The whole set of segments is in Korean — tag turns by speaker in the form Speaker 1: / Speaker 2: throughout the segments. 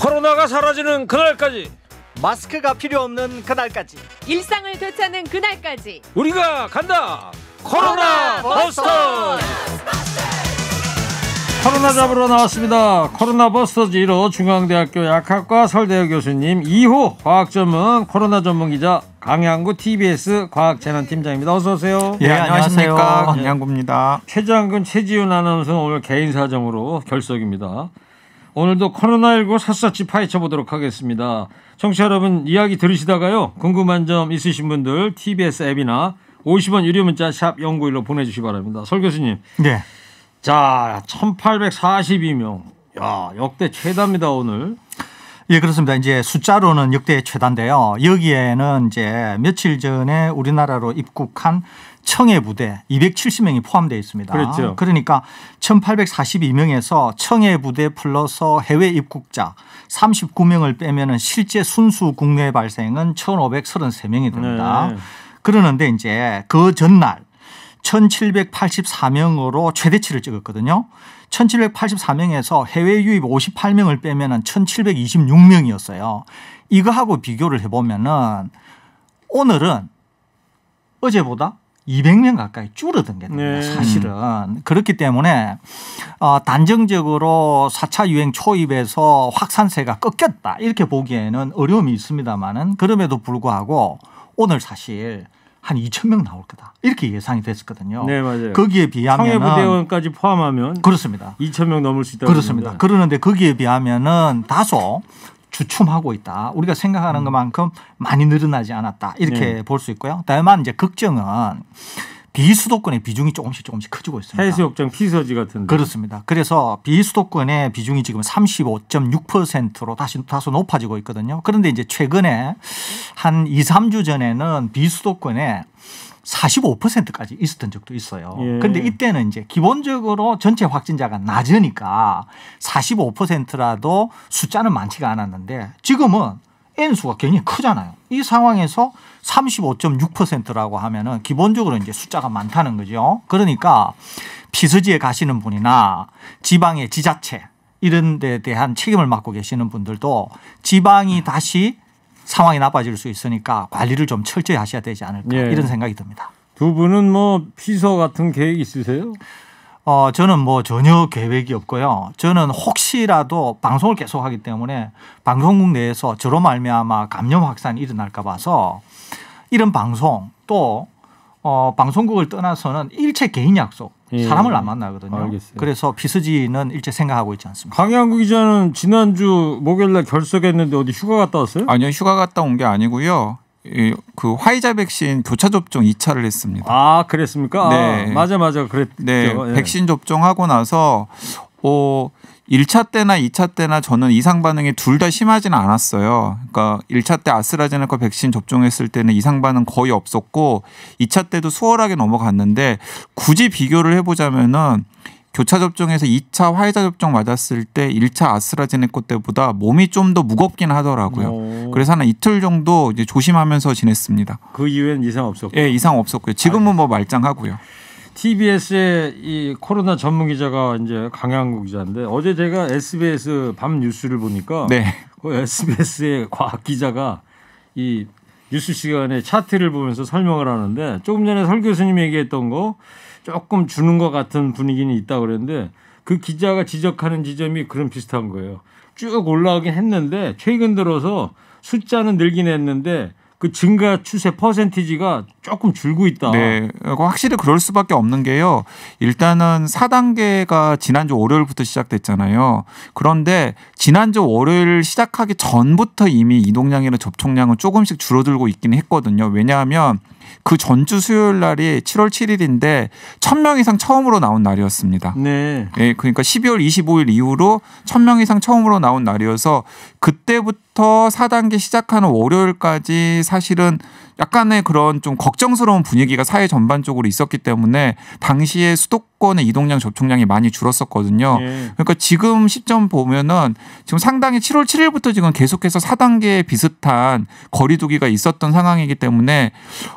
Speaker 1: 코로나가 사라지는 그날까지 마스크가 필요 없는 그날까지
Speaker 2: 일상을 되찾는 그날까지
Speaker 1: 우리가 간다 코로나, 코로나 버스터! 버 코로나 잡으러 나왔습니다 코로나 버스터즈 1호 중앙대학교 약학과 설대여 교수님 2호 과학전문 코로나 전문기자 강양구 TBS 과학재난팀장입니다 어서 오세요 예, 네, 안녕하십니까 강양구입니다 최장근 최지훈 아나운서는 오늘 개인 사정으로 결석입니다 오늘도 코로나19 샅샅이 파헤쳐보도록 하겠습니다. 청취자 여러분 이야기 들으시다가요. 궁금한 점 있으신 분들 TBS 앱이나 50원 유료 문자 샵 09일로 보내주시기 바랍니다. 설 교수님. 네. 자 1842명. 야 역대 최다입니다 오늘. 예, 그렇습니다. 이제 숫자로는 역대
Speaker 3: 최단데요 여기에는 이제 며칠 전에 우리나라로 입국한 청해 부대 270명이 포함되어 있습니다. 그렇죠. 그러니까 1842명에서 청해 부대 플러서 해외 입국자 39명을 빼면은 실제 순수 국내 발생은 1533명이 됩니다. 네. 그러는데 이제 그 전날 1784명으로 최대치를 찍었거든요. 1784명에서 해외 유입 58명을 빼면은 1726명이었어요. 이거하고 비교를 해보면은 오늘은 어제보다 200명 가까이 줄어든 게 네. 사실은 그렇기 때문에 어, 단정적으로 4차 유행 초입에서 확산세가 꺾였다 이렇게 보기에는 어려움이 있습니다만은 그럼에도 불구하고 오늘 사실 한 2천 명 나올 거다 이렇게 예상이 됐었거든요. 네 맞아요. 거기에 비하면 청해부대원까지
Speaker 1: 포함하면 그렇습니다. 2천 명 넘을 수 있다. 그렇습니다. 니다
Speaker 3: 그러는데 거기에 비하면은 다소 주춤하고 있다. 우리가 생각하는 음. 것만큼 많이 늘어나지 않았다. 이렇게 네. 예. 볼수 있고요. 다만 이제 걱정은 비수도권의 비중이 조금씩 조금씩 커지고 있습니다. 해수욕장
Speaker 1: 피서지 같은 그렇습니다.
Speaker 3: 그래서 비수도권의 비중이 지금 35.6%로 다시 다소 높아지고 있거든요. 그런데 이제 최근에 한 2, 3주 전에는 비수도권에 45%까지 있었던 적도 있어요. 예. 근데 이때는 이제 기본적으로 전체 확진자가 낮으니까 45%라도 숫자는 많지가 않았는데 지금은 N 수가 굉장히 크잖아요. 이 상황에서 35.6%라고 하면은 기본적으로 이제 숫자가 많다는 거죠. 그러니까 피서지에 가시는 분이나 지방의 지자체 이런 데 대한 책임을 맡고 계시는 분들도 지방이 다시 상황이 나빠질 수 있으니까 관리를 좀 철저히 하셔야 되지 않을까 예. 이런 생각이 듭니다.
Speaker 1: 두 분은 뭐
Speaker 3: 피서 같은 계획 있으세요? 어, 저는 뭐 전혀 계획이 없고요. 저는 혹시라도 방송을 계속하기 때문에 방송국 내에서 저로 말미암아 감염 확산이 일어날까 봐서 이런 방송 또 어, 방송국을 떠나서는 일체 개인 약속 예. 사람을 안 만나거든요. 알겠어요. 그래서 피스지는 일제 생각하고 있지
Speaker 2: 않습니다. 강양구 기자는 지난주 목요일날 결석했는데 어디 휴가 갔다 왔어요? 아니요, 휴가 갔다 온 게 아니고요. 그 화이자 백신 교차 접종 2차를 했습니다. 아, 그랬습니까? 아, 네, 아, 맞아, 맞아, 그랬죠. 네, 예. 백신 접종하고 나서 어, 일차 때나 이차 때나 저는 이상 반응이 둘 다 심하지는 않았어요. 그러니까 일차때 아스트라제네카 백신 접종했을 때는 이상 반응 거의 없었고 이차 때도 수월하게 넘어갔는데 굳이 비교를 해 보자면은 교차 접종에서 2차 화이자 접종 맞았을 때 1차 아스트라제네카 때보다 몸이 좀 더 무겁긴 하더라고요. 어. 그래서 한 이틀 정도 이제 조심하면서 지냈습니다.
Speaker 1: 그 이후엔 이상 없었고.
Speaker 2: 예, 이상 없었고요. 지금은 뭐 말짱하고요.
Speaker 1: TBS의 이 코로나 전문 기자가 이제 강양국 기자인데 어제 제가 SBS 밤 뉴스를 보니까 네. 그 SBS의 과학 기자가 이 뉴스 시간에 차트를 보면서 설명을 하는데 조금 전에 설 교수님 이 얘기했던 거 조금 주는 것 같은 분위기는 있다 그랬는데 그 기자가 지적하는 지점이 그런 비슷한 거예요. 쭉올라오긴 했는데 최근 들어서 숫자는 늘긴 했는데 그 증가 추세 퍼센티지가 조금 줄고 있다. 네. 그러니까 확실히
Speaker 2: 그럴 수밖에 없는 게요. 일단은 4단계가 지난주 월요일부터 시작됐잖아요. 그런데 지난주 월요일 시작하기 전부터 이미 이동량이나 접촉량은 조금씩 줄어들고 있기는 했거든요. 왜냐하면 그 전주 수요일 날이 7월 7일인데 1000명 이상 처음으로 나온 날이었습니다. 네. 예, 그러니까 12월 25일 이후로 1000명 이상 처음으로 나온 날이어서 그때부터 4단계 시작하는 월요일까지 사실은 약간의 그런 좀 걱정스러운 분위기가 사회 전반적으로 있었기 때문에 당시에 수도권 수도의 이동량 접촉량이 많이 줄었었거든요. 예. 그러니까 지금 시점 보면은 지금 상당히 7월 7일부터 지금 계속해서 4단계 비슷한 거리두기가 있었던 상황이기 때문에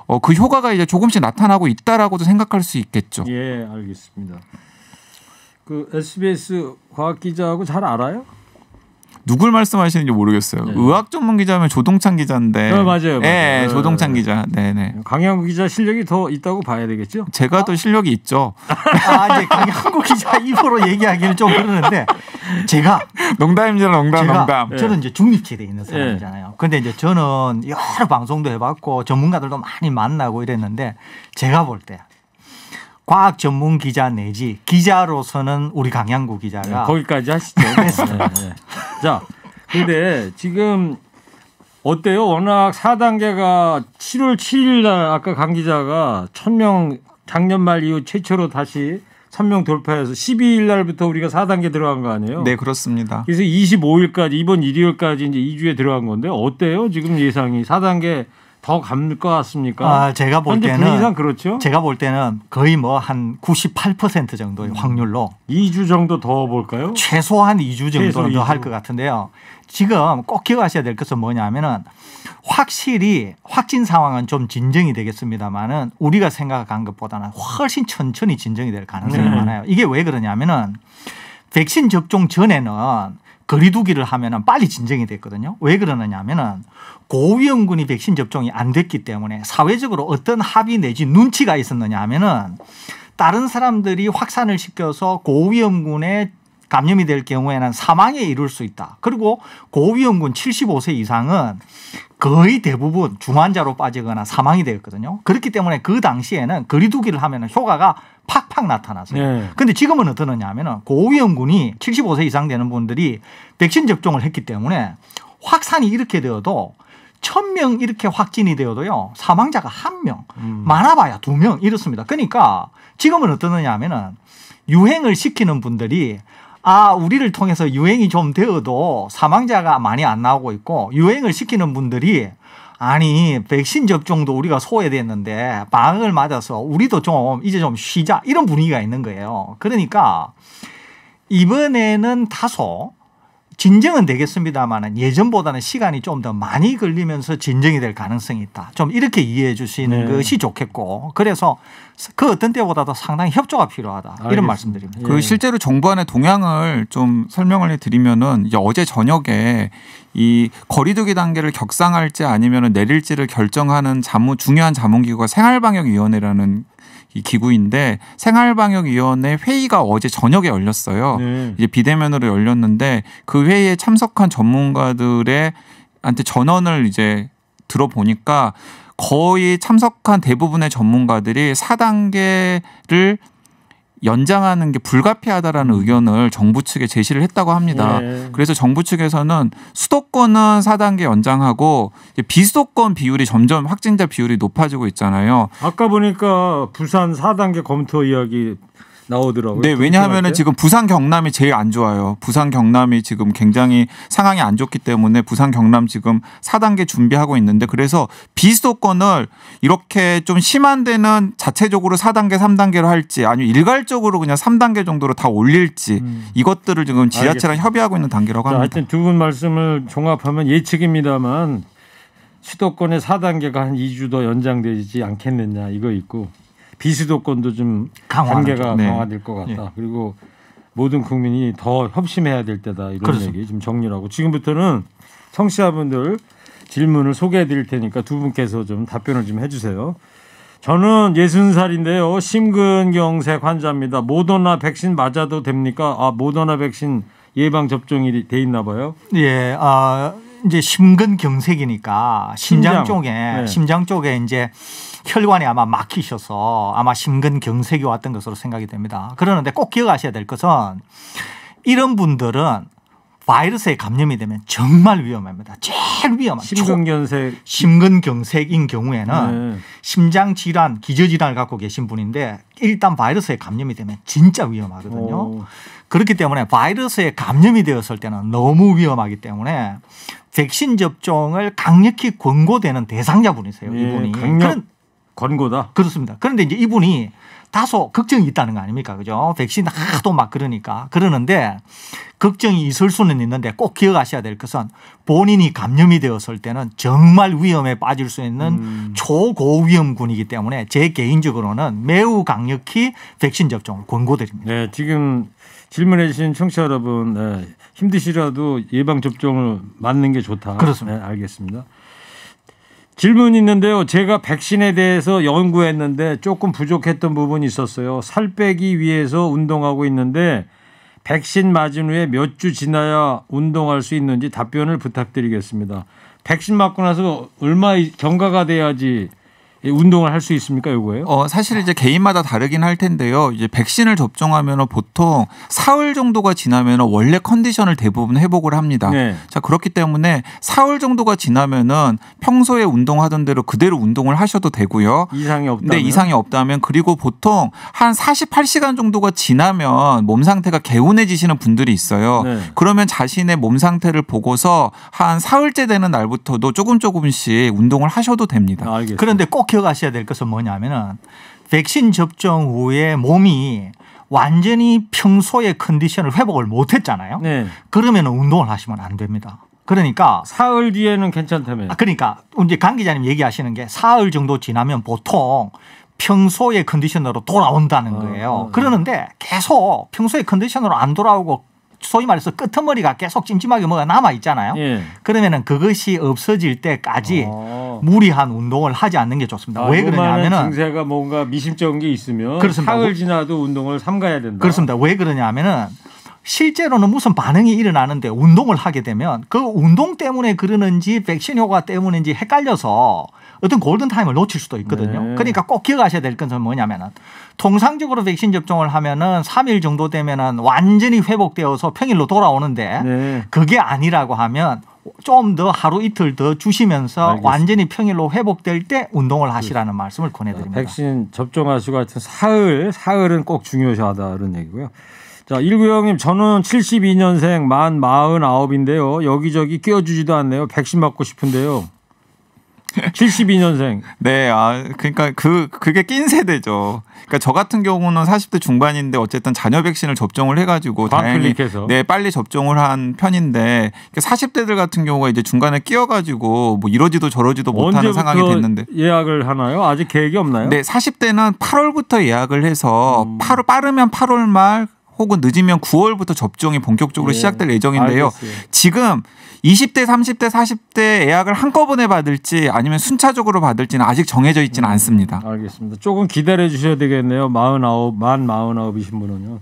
Speaker 2: 어, 그 효과가 이제 조금씩 나타나고 있다라고도 생각할 수 있겠죠.
Speaker 1: 예, 알겠습니다. 그 SBS 과학 기자하고 잘 알아요?
Speaker 2: 누굴 말씀하시는지 모르겠어요. 네. 의학 전문 기자면 조동찬 기자인데. 네, 맞아요. 맞 예, 예, 네, 조동찬 기자. 네, 네. 강양구 기자 실력이 더 있다고 봐야 되겠죠? 제가 아? 더 어? 실력이 있죠. 아, 이제 강양구
Speaker 3: 기자 입으로 얘기하기는 좀 그러는데 제가
Speaker 2: 농담입니다.
Speaker 3: 농담, 제가 농담. 저는 네. 이제 중립체돼 있는 네. 사람이잖아요. 근데 이제 저는 여러 방송도 해봤고 전문가들도 많이 만나고 이랬는데 제가 볼때 과학 전문 기자 내지 기자로서는 우리 강양구 기자가 네, 거기까지 하시죠.
Speaker 1: 네, 네, 자, 근데 지금 어때요? 워낙 4단계가 7월 7일 날 아까 강 기자가 1000명 작년 말 이후 최초로 다시 1000명 돌파해서 12일 날부터 우리가 4단계 들어간 거 아니에요? 네,
Speaker 2: 그렇습니다.
Speaker 1: 그래서 25일까지 이번 일요일까지 이제 2주에 들어간 건데 어때요? 지금 예상이 4단계 더 감릴 것 같습니까? 아, 제가 볼 때는 이상 그렇죠. 제가 볼 때는
Speaker 3: 거의 뭐 한 98% 정도의 음. 확률로 2주 정도 더 볼까요? 최소한 2주 정도는 더 할 것 같은데요. 지금 꼭 기억하셔야 될 것은 뭐냐면은 확실히 확진 상황은 좀 진정이 되겠습니다만은 우리가 생각한 것보다는 훨씬 천천히 진정이 될 가능성이 네. 많아요. 이게 왜 그러냐면은 백신 접종 전에는 거리두기를 하면은 빨리 진정이 됐거든요. 왜 그러느냐 하면은 고위험군이 백신 접종이 안 됐기 때문에 사회적으로 어떤 합의 내지 눈치가 있었느냐 하면은 다른 사람들이 확산을 시켜서 고위험군에 감염이 될 경우에는 사망에 이를 수 있다. 그리고 고위험군 75세 이상은 거의 대부분 중환자로 빠지거나 사망이 되었거든요. 그렇기 때문에 그 당시에는 거리두기를 하면 효과가 팍팍 나타나서. 네. 근데 지금은 어떠느냐 하면은 고위험군이 75세 이상 되는 분들이 백신 접종을 했기 때문에 확산이 이렇게 되어도 1 0 0 0명 이렇게 확진이 되어도요. 사망자가 1명 음. 많아봐야 2명 이렇습니다. 그러니까 지금은 어떠느냐 하면은 유행을 시키는 분들이 아, 우리를 통해서 유행이 좀 되어도 사망자가 많이 안 나오고 있고 유행을 시키는 분들이 아니 백신 접종도 우리가 소외됐는데 방을 맞아서 우리도 좀 이제 좀 쉬자 이런 분위기가 있는 거예요. 그러니까 이번에는 다소 진정은 되겠습니다만 예전보다는 시간이 좀 더 많이 걸리면서 진정이 될 가능성이 있다. 좀 이렇게 이해해 주시는 네. 것이 좋겠고 그래서 그 어떤 때보다도 상당히 협조가 필요하다. 알겠습니다. 이런 말씀드립니다. 그 예.
Speaker 2: 실제로 정부안의 동향을 좀 설명을 해드리면은 이제 어제 저녁에 이 거리두기 단계를 격상할지 아니면 내릴지를 결정하는 자문 중요한 자문기구가 생활방역위원회라는 이 기구인데 생활방역위원회 회의가 어제 저녁에 열렸어요. 네. 이제 비대면으로 열렸는데 그 회의에 참석한 전문가들의 한테 전언을 이제 들어보니까 거의 참석한 대부분의 전문가들이 4단계를 연장하는 게 불가피하다라는 음. 의견을 정부 측에 제시를 했다고 합니다. 네. 그래서 정부 측에서는 수도권은 4단계 연장하고 비수도권 비율이 점점 확진자 비율이 높아지고 있잖아요.
Speaker 1: 아까 보니까 부산 4단계 검토 이야기 나오더라고요. 네, 왜냐하면 지금
Speaker 2: 부산 경남이 제일 안 좋아요. 부산 경남이 지금 굉장히 상황이 안 좋기 때문에 부산 경남 지금 4단계 준비하고 있는데 그래서 비수도권을 이렇게 좀 심한 데는 자체적으로 4단계, 3단계로 할지 아니면 일괄적으로 그냥 3단계 정도로 다 올릴지 음. 이것들을 지금 지자체랑 알겠습니다. 협의하고 있는 단계라고 합니다. 하여튼 두 분 말씀을 종합하면 예측입니다만
Speaker 1: 수도권의 4단계가 한 2주 더 연장되지 않겠느냐 이거 있고 비수도권도 좀 관계가 네. 강화될 것 같다. 예. 그리고 모든 국민이 더 협심해야 될 때다 이런 그렇죠. 얘기 좀 정리하고 지금부터는 청취자분들 질문을 소개해 드릴 테니까 두 분께서 좀 답변을 좀 해주세요. 저는 60살인데요. 심근경색 환자입니다. 모더나 백신 맞아도 됩니까? 아 모더나 백신 예방 접종이 돼 있나 봐요.
Speaker 3: 예, 아 이제 심근경색이니까 심장, 심장 쪽에 네. 심장 쪽에 이제 혈관이 아마 막히셔서 아마 심근경색이 왔던 것으로 생각이 됩니다. 그러는데 꼭 기억하셔야 될 것은 이런 분들은 바이러스에 감염이 되면 정말 위험합니다. 제일 위험한 심근경색 심근경색인 경우에는 네. 심장 질환, 기저 질환을 갖고 계신 분인데 일단 바이러스에 감염이 되면 진짜 위험하거든요. 오. 그렇기 때문에 바이러스에 감염이 되었을 때는 너무 위험하기 때문에 백신 접종을 강력히 권고되는 대상자분이세요. 예, 이분이 예, 강력 그런, 권고다. 그렇습니다. 그런데 이제 이분이 다소 걱정이 있다는 거 아닙니까? 그죠? 백신 하도 막 그러니까. 그러는데 걱정이 있을 수는 있는데 꼭 기억하셔야 될 것은 본인이 감염이 되었을 때는 정말 위험에 빠질 수 있는 음. 초고위험군이기 때문에 제 개인적으로는 매우
Speaker 1: 강력히 백신 접종을 권고드립니다. 네, 지금 질문해 주신 청취자 여러분 네, 힘드시라도 예방 접종을 맞는 게 좋다. 그렇습니다. 네, 알겠습니다. 질문 있는데요. 제가 백신에 대해서 연구했는데 조금 부족했던 부분이 있었어요. 살 빼기 위해서 운동하고 있는데 백신 맞은 후에 몇 주 지나야 운동할 수 있는지 답변을 부탁드리겠습니다. 백신 맞고 나서
Speaker 2: 얼마 경과가 돼야지 운동을 할 수 있습니까, 이거예요 어, 사실 이제 개인마다 다르긴 할 텐데요. 이제 백신을 접종하면 보통 사흘 정도가 지나면 원래 컨디션을 대부분 회복을 합니다. 네. 자, 그렇기 때문에 사흘 정도가 지나면은 평소에 운동하던 대로 그대로 운동을 하셔도 되고요. 이상이 없다 네, 이상이 없다면 그리고 보통 한 48시간 정도가 지나면 몸 상태가 개운해지시는 분들이 있어요. 네. 그러면 자신의 몸 상태를 보고서 한 사흘째 되는 날부터도 조금 조금씩 운동을 하셔도 됩니다. 아, 그런데 꼭 기억하셔야 될 것은 뭐냐면은 백신 접종
Speaker 3: 후에 몸이 완전히 평소의 컨디션을 회복을 못 했잖아요. 네. 그러면 운동을 하시면 안 됩니다. 그러니까 사흘 뒤에는 괜찮다면 아, 그러니까 이제 강 기자님 얘기하시는 게 사흘 정도 지나면 보통 평소의 컨디션으로 돌아온다는 아, 거예요. 어, 어, 어. 그러는데 계속 평소의 컨디션으로 안 돌아오고 소위 말해서 끄트머리가 계속 찜찜하게 뭐가 남아 있잖아요. 예. 그러면은 그것이 없어질 때까지 아. 무리한 운동을 하지 않는 게 좋습니다. 아, 왜 그러냐면은
Speaker 1: 증세가 뭔가 미심쩍은 게 있으면 그렇습니다. 상을 뭐 지나도 운동을 삼가야 된다. 그렇습니다.
Speaker 3: 왜 그러냐면은 실제로는 무슨 반응이 일어나는데 운동을 하게 되면 그 운동 때문에 그러는지 백신 효과 때문인지 헷갈려서 어떤 골든타임을 놓칠 수도 있거든요. 네. 그러니까 꼭 기억하셔야 될 것은 뭐냐면은 통상적으로 백신 접종을 하면은 3일 정도 되면은 완전히 회복되어서 평일로 돌아오는데 네. 그게 아니라고 하면 좀 더 하루 이틀 더 주시면서 알겠습니다. 완전히 평일로 회복될 때 운동을 하시라는 그
Speaker 1: 말씀을 권해드립니다. 백신 접종하시고 하여튼 사흘, 사흘은 꼭 중요하다 이런 얘기고요. 자, 19형님, 저는 72년생 만 49인데요. 여기저기 끼워주지도 않네요. 백신 맞고 싶은데요.
Speaker 2: 72년생. 네, 아, 그니까 그, 그게 낀 세대죠. 그니까저 같은 경우는 40대 중반인데 어쨌든 자녀 백신을 접종을 해가지고 다행히 클릭해서. 네 빨리 접종을 한 편인데 40대들 같은 경우가 이제 중간에 끼어가지고 뭐 이러지도 저러지도 못하는 상황이 됐는데
Speaker 1: 예약을 하나요? 아직 계획이 없나요? 네,
Speaker 2: 40대는 8월부터 예약을 해서 음. 8월 빠르면 8월 말 혹은 늦으면 9월부터 접종이 본격적으로 네. 시작될 예정인데요. 알겠어요. 지금 20대, 30대, 40대 예약을 한꺼번에 받을지 아니면 순차적으로 받을지는 아직 정해져 있지는 음, 않습니다. 알겠습니다.
Speaker 1: 조금 기다려 주셔야 되겠네요. 49, 만 49이신 분은요.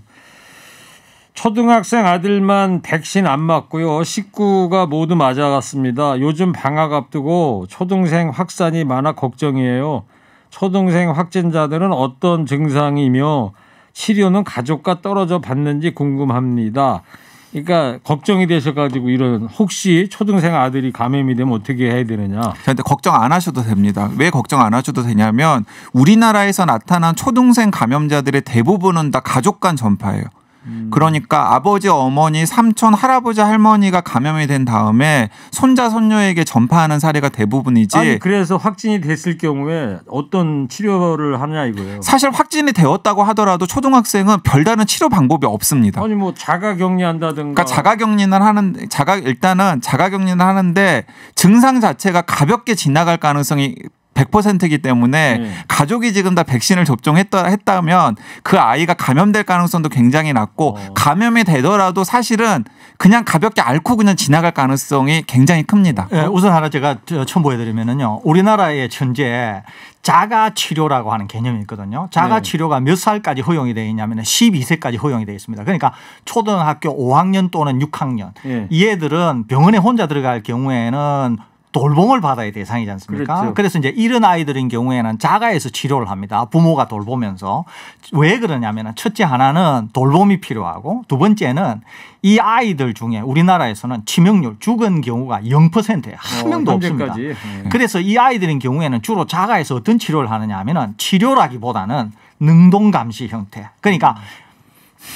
Speaker 1: 초등학생 아들만 백신 안 맞고요. 식구가 모두 맞아갔습니다. 요즘 방학 앞두고 초등생 확산이 많아 걱정이에요. 초등생 확진자들은 어떤 증상이며 치료는 가족과 떨어져 봤는지 궁금합니다. 그러니까
Speaker 2: 걱정이 되셔가지고 이런 혹시 초등생 아들이 감염이 되면 어떻게 해야 되느냐. 저한테 걱정 안 하셔도 됩니다. 왜 걱정 안 하셔도 되냐면 우리나라에서 나타난 초등생 감염자들의 대부분은 다 가족 간 전파예요. 음. 그러니까 아버지, 어머니, 삼촌, 할아버지, 할머니가 감염이 된 다음에 손자, 손녀에게 전파하는 사례가 대부분이지. 아니, 그래서 확진이 됐을 경우에 어떤 치료를 하느냐 이거예요. 사실 확진이 되었다고 하더라도 초등학생은 별다른 치료 방법이 없습니다. 아니 뭐 자가 격리한다든가. 그러니까 자가 격리는 하는 자가 일단은 자가 격리는 하는데 증상 자체가 가볍게 지나갈 가능성이 100%이기 때문에 음. 가족이 지금 다 백신을 접종했다 했다면 그 아이가 감염될 가능성도 굉장히 낮고 어. 감염이 되더라도 사실은 그냥 가볍게 앓고 그냥 지나갈 가능성이 굉장히 큽니다. 예,
Speaker 3: 우선 하나 제가 첨부해 드리면은요. 우리나라에 현재 자가 치료라고 하는 개념이 있거든요. 자가 네. 치료가 몇 살까지 허용이 되어 있냐면 12세까지 허용이 되어 있습니다. 그러니까 초등학교 5학년 또는 6학년 네. 예. 이 애들은 병원에 혼자 들어갈 경우에는 돌봄을 받아야 대상이지 않습니까? 그렇죠. 그래서 이제 이런 아이들인 경우에는 자가에서 치료를 합니다. 부모가 돌보면서 왜 그러냐면은 첫째 하나는 돌봄이 필요하고 두 번째는 이 아이들 중에 우리나라에서는 치명률 죽은 경우가 0%에 한 어, 명도 현재까지. 없습니다. 예. 네. 그래서 이 아이들인 경우에는 주로 자가에서 어떤 치료를 하느냐 하면은 치료라기보다는 능동 감시 형태. 그러니까 음.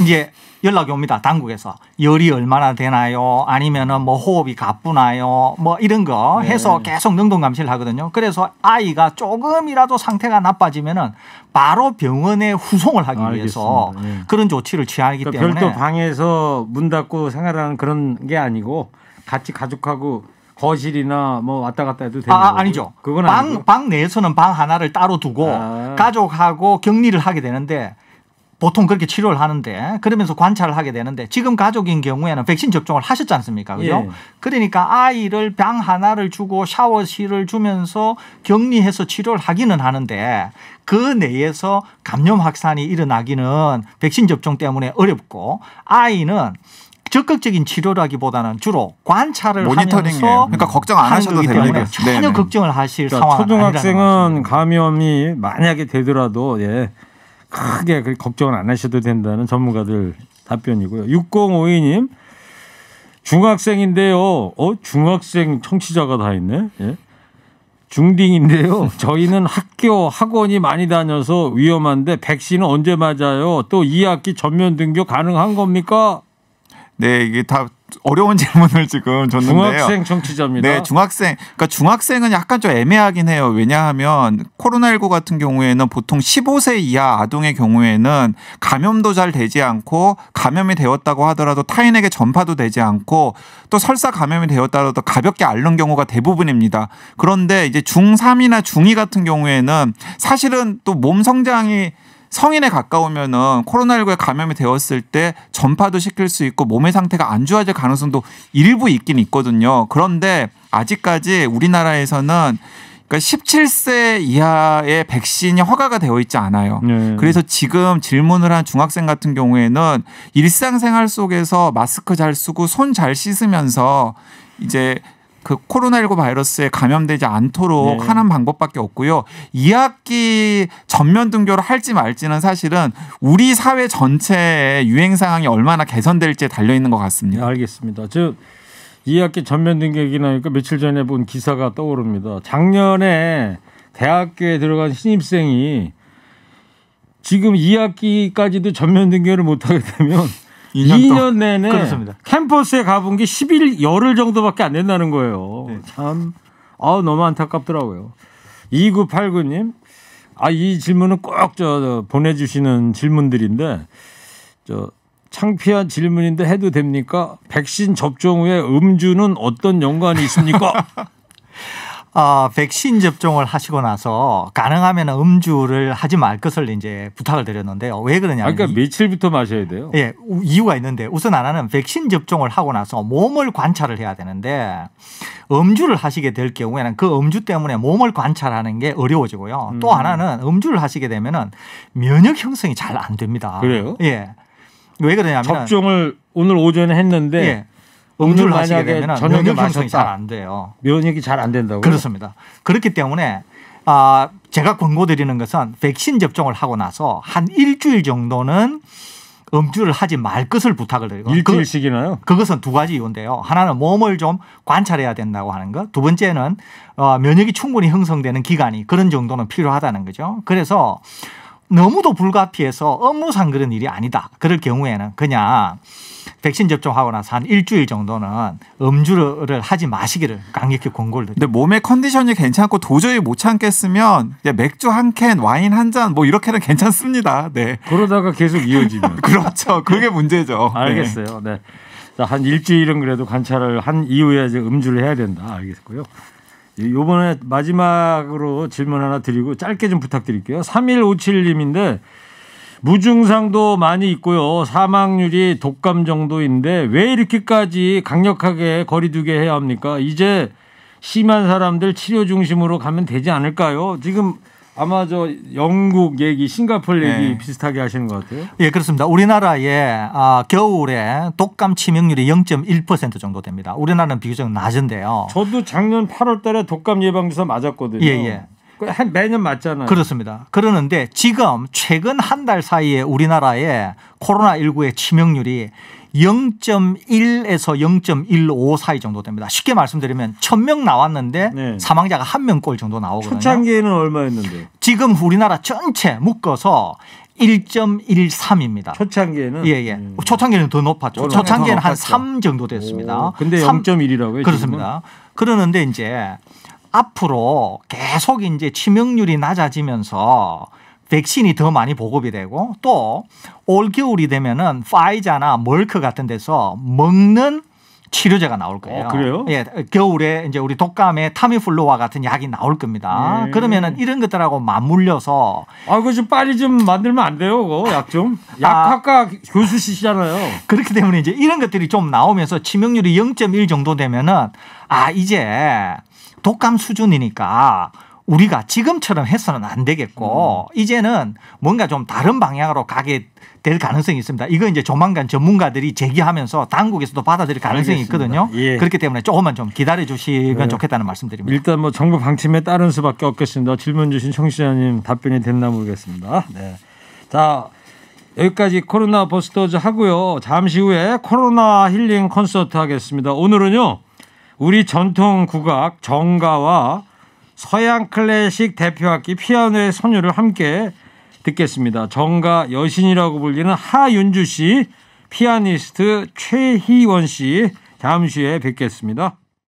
Speaker 3: 이제 연락이 옵니다. 당국에서 열이 얼마나 되나요? 아니면은 뭐 호흡이 가쁘나요? 뭐 이런 거 네. 해서 네. 계속 능동 감시를 하거든요. 그래서 아이가 조금이라도 상태가 나빠지면은 바로 병원에 후송을
Speaker 1: 하기 위해서 네. 그런 조치를 취하기 그러니까 때문에 별도 방에서 문 닫고 생활하는 그런 게 아니고 같이 가족하고 거실이나 뭐 왔다 갔다 해도 되는 아, 아 거고. 아니죠.
Speaker 3: 그건 방, 아니고. 방 내에서는 방 하나를 따로 두고 아. 가족하고 격리를 하게 되는데 보통 그렇게 치료를 하는데 그러면서 관찰을 하게 되는데 지금 가족인 경우에는 백신 접종을 하셨지 않습니까? 그죠? 예. 그러니까 아이를 방 하나를 주고 샤워실을 주면서 격리해서 치료를 하기는 하는데 그 내에서 감염 확산이 일어나기는 백신 접종 때문에 어렵고 아이는 적극적인 치료라기보다는 주로 관찰을 모니터링이에요. 그러니까 걱정 안 하셔도 됩니다. 전혀 네네. 걱정을
Speaker 1: 하실 그러니까 상황 초등학생은 감염이 만약에 되더라도 예. 크게 걱정은 안 하셔도 된다는 전문가들 답변이고요. 6052님 중학생인데요. 어 중학생 청취자가 다 있네. 예. 중딩인데요. 저희는 학교 학원이 많이 다녀서 위험한데 백신은 언제 맞아요? 또 2학기 전면 등교 가능한 겁니까?
Speaker 2: 네, 이게 다 어려운 질문을 지금 줬는데요. 중학생
Speaker 1: 정치자입니다. 네,
Speaker 2: 중학생. 그러니까 중학생은 약간 좀 애매하긴 해요. 왜냐하면 코로나19 같은 경우에는 보통 15세 이하 아동의 경우에는 감염도 잘 되지 않고 감염이 되었다고 하더라도 타인에게 전파도 되지 않고 또 설사 감염이 되었다라도 가볍게 앓는 경우가 대부분입니다. 그런데 이제 중3이나 중2 같은 경우에는 사실은 또 몸 성장이 성인에 가까우면은 코로나19에 감염이 되었을 때 전파도 시킬 수 있고 몸의 상태가 안 좋아질 가능성도 일부 있긴 있거든요. 그런데 아직까지 우리나라에서는 그러니까 17세 이하의 백신이 허가가 되어 있지 않아요. 네. 그래서 지금 질문을 한 중학생 같은 경우에는 일상생활 속에서 마스크 잘 쓰고 손 잘 씻으면서 이제 그 코로나19 바이러스에 감염되지 않도록 네. 하는 방법밖에 없고요. 2학기 전면 등교를 할지 말지는 사실은 우리 사회 전체의 유행 상황이 얼마나 개선될지에 달려 있는 것 같습니다. 네, 알겠습니다.
Speaker 1: 즉 2학기 전면 등교 얘기나니까 며칠 전에 본 기사가 떠오릅니다. 작년에 대학교에 들어간 신입생이 지금 2학기까지도 전면 등교를 못하게 되면 2년, 2년 내내 그렇습니다. 캠퍼스에 가본 게 10일 열흘 정도밖에 안 된다는 거예요. 네. 참 아우 너무 안타깝더라고요. 2989님 아이 질문은 꼭 저 보내주시는 질문들인데 저 창피한 질문인데 해도 됩니까? 백신 접종 후에 음주는 어떤 연관이 있습니까? 어, 백신
Speaker 3: 접종을 하시고 나서 가능하면 음주를 하지 말 것을 이제 부탁을 드렸는데요.
Speaker 1: 왜 그러냐면 아, 그러니까 며칠부터 마셔야 돼요. 예,
Speaker 3: 이유가 있는데 우선 하나는 백신 접종을 하고 나서 몸을 관찰을 해야 되는데 음주를 하시게 될 경우에는 그 음주 때문에 몸을 관찰하는 게 어려워지고요. 음. 또 하나는 음주를 하시게 되면은 면역 형성이 잘
Speaker 1: 안 됩니다. 그래요? 예. 왜 그러냐면 접종을 오늘 오전에 했는데 예.
Speaker 3: 음주를 하시게 되면 면역 형성이 잘 안 돼요.
Speaker 1: 면역이 잘 안 된다고 그렇습니다. 그렇기
Speaker 3: 때문에 아 제가 권고드리는 것은 백신 접종을 하고 나서 한 일주일 정도는 음주를 하지 말 것을 부탁을 드리고 일주일씩이나요? 그, 것은두 가지 이유인데요. 하나는 몸을 좀 관찰해야 된다고 하는 것. 두 번째는 어, 면역이 충분히 형성되는 기간이 그런 정도는 필요하다는 거죠. 그래서 너무도 불가피해서 업무상 그런 일이 아니다. 그럴 경우에는 그냥 백신 접종하고 나서 한 일주일 정도는
Speaker 2: 음주를 하지 마시기를 강력히 권고를 드립니다. 근데 몸의 컨디션이 괜찮고 도저히 못 참겠으면 맥주 한 캔, 와인 한잔뭐 이렇게는 괜찮습니다. 네. 그러다가 계속 이어지면 그렇죠. 그게 문제죠. 네. 알겠어요. 네. 네. 한 일주일은
Speaker 1: 그래도 관찰을 한 이후에 이제 음주를 해야 된다. 알겠고요. 요번에 마지막으로 질문 하나 드리고 짧게 좀 부탁드릴게요. 3157님인데 무증상도 많이 있고요. 사망률이 독감 정도인데 왜 이렇게까지 강력하게 거리두게 해야 합니까? 이제 심한 사람들 치료 중심으로 가면 되지 않을까요? 지금 아마 저 영국 얘기, 싱가폴 얘기 네. 비슷하게 하시는 것 같아요. 예, 그렇습니다. 우리나라의 아, 겨울에 독감 치명률이 0.1%
Speaker 3: 정도 됩니다. 우리나라는 비교적 낮은데요. 저도 작년 8월 달에 독감 예방주사 맞았거든요.
Speaker 1: 예, 예. 그 매년 맞잖아요. 그렇습니다.
Speaker 3: 그러는데 지금 최근 한 달 사이에 우리나라의 코로나19의 치명률이 0.1에서 0 1 5 사이 정도 됩니다. 쉽게 말씀드리면 1000명 나왔는데 네. 사망자가 1명꼴 정도 나오거든요. 초창기에는 얼마였는데? 지금 우리나라 전체 묶어서 1.13입니다. 초창기에는 예, 예. 음. 초창기는 에더 높았죠. 초창기에는 한 3 정도 됐습니다. 오, 근데 3.1이라고요? 그렇습니다. 그러는데 이제 앞으로 계속 이제 치명률이 낮아지면서 백신이 더 많이 보급이 되고 또 올겨울이 되면은 파이자나 멀크 같은 데서 먹는 치료제가 나올 거예요. 어, 그래요? 예, 겨울에 이제 우리 독감에 타미플루와 같은 약이 나올 겁니다. 네. 그러면은 이런 것들하고 맞물려서 아, 그거 좀 빨리 좀 만들면 안 돼요, 그거 약 좀. 아. 약학과 아, 교수시잖아요. 그렇기 때문에 이제 이런 것들이 좀 나오면서 치명률이 0.1 정도 되면은 아, 이제 독감 수준이니까 우리가 지금처럼 해서는 안 되겠고 음. 이제는 뭔가 좀 다른 방향으로 가게 될 가능성이 있습니다. 이거 이제 조만간 전문가들이 제기하면서 당국에서도 받아들일 가능성이 알겠습니다. 있거든요. 예. 그렇기
Speaker 1: 때문에 조금만 좀 기다려 주시면 네. 좋겠다는 말씀드립니다. 일단 뭐 정부 방침에 따른 수밖에 없겠습니다. 질문 주신 청취자님 답변이 됐나 모르겠습니다. 네. 자 여기까지 코로나 버스터즈 하고요. 잠시 후에 코로나 힐링 콘서트 하겠습니다. 오늘은요. 우리 전통 국악 정가와 서양 클래식 대표악기 피아노의 선율을 함께 듣겠습니다. 정가 여신이라고 불리는 하윤주 씨, 피아니스트 최희원 씨 잠시 후에 뵙겠습니다.